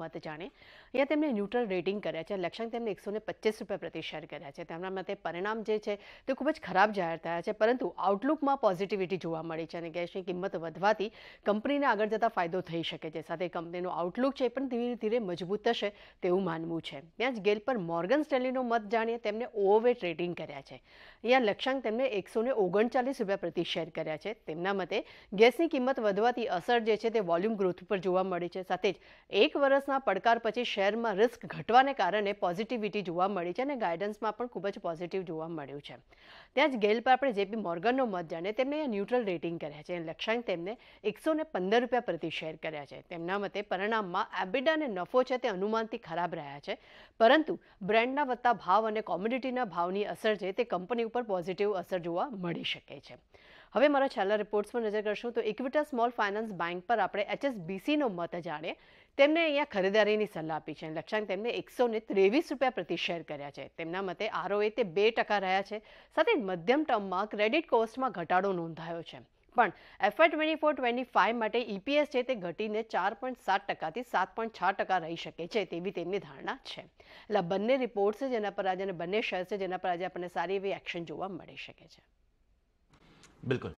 બોત જાણે યે તેમણે ન્યુટ્રલ રેટિંગ કરે છે લક્ષ્યાંક તેમણે 125 રૂપ પ્રતિ શેર કરે છે તેમના મતે પરિણામ જે છે તે ખૂબ જ ખરાબ જાહેર થાય છે પરંતુ આઉટલુક માં પોઝિટિવિટી જોવા મળી છે અને કહી છે કે કિંમત વધવાતી કંપનીને આગળ જતાં ફાયદો થઈ શકે છે સાથે કંપનીનો આઉટલુક છે પણ ધીમે ધીમે મજબૂત થશે તેવું માનવું છે ત્યાં જ ગેલ પર મોર્ગન સ્ટાલીનો મત જાણીએ તેમણે ઓવે ટ્રેડિંગ કર્યા છે અહીં લક્ષ્યાંક તેમણે 139 રૂપ પ્રતિ શેર કર્યા છે તેમના મતે ગેસની કિંમત વધવાતી અસર જે છે તે વોલ્યુમ growth પર જોવા મળી છે સાથે જ 1 વર્ષ ના પડકાર પછી શેર માં રિસ્ક ઘટવાને કારણે પોઝિટિવિટી જોવા મળી છે અને ગાઈડન્સ માં પણ ખૂબ જ પોઝિટિવ જોવા મળ્યું છે ત્યાં જ ગેલ પર આપણે જેપી મોર્ગન નો મત જણે તેમણે ન્યુટ્રલ રેટિંગ કર્યા છે અને લક્ષ્યાંક તેમણે 115 રૂપિયા પ્રતિ શેર કર્યા છે તેમના મતે પરિણામમાં એબિડા અને નફો છે તે અનુમાનથી ખરાબ રહ્યા છે પરંતુ બ્રાન્ડના વધતા ભાવ અને કોમોડિટીના ભાવની અસર જે તે કંપની ઉપર પોઝિટિવ અસર જોવા મળી શકે છે હવે મારા છેલ્લા રિપોર્ટ્સ પર નજર કરશું તો ઇક્વિટા સ્મોલ ફાઇનાન્સ બેંક પર આપણે એચએસબીસીનો મત જાણીએ તેમણે અહીંયા ખરીદારીની સલાહ આપી છે લક્ષ્યાંક તેમને એકસો ને ત્રેવીસ રૂપિયા પ્રતિ શેર કર્યા છે તેમના મતે આરઓએ તે બે ટકા રહ્યા છે સાથે મધ્યમ ટર્મમાં ક્રેડિટ કોસ્ટમાં ઘટાડો નોંધાયો છે પણ FY twenty four twenty five માટે ઈપીએસ e છે તે ઘટીને ચાર પોઈન્ટ સાત ટકાથી સાત પોઈન્ટ છ ટકા રહી શકે છે તેવી તેમની ધારણા છે એટલે બંને રિપોર્ટ્સ છે જેના પર આજે અને બંને શેર છે જેના પર આજે આપણને સારી એવી એક્શન જોવા મળી શકે છે بالكل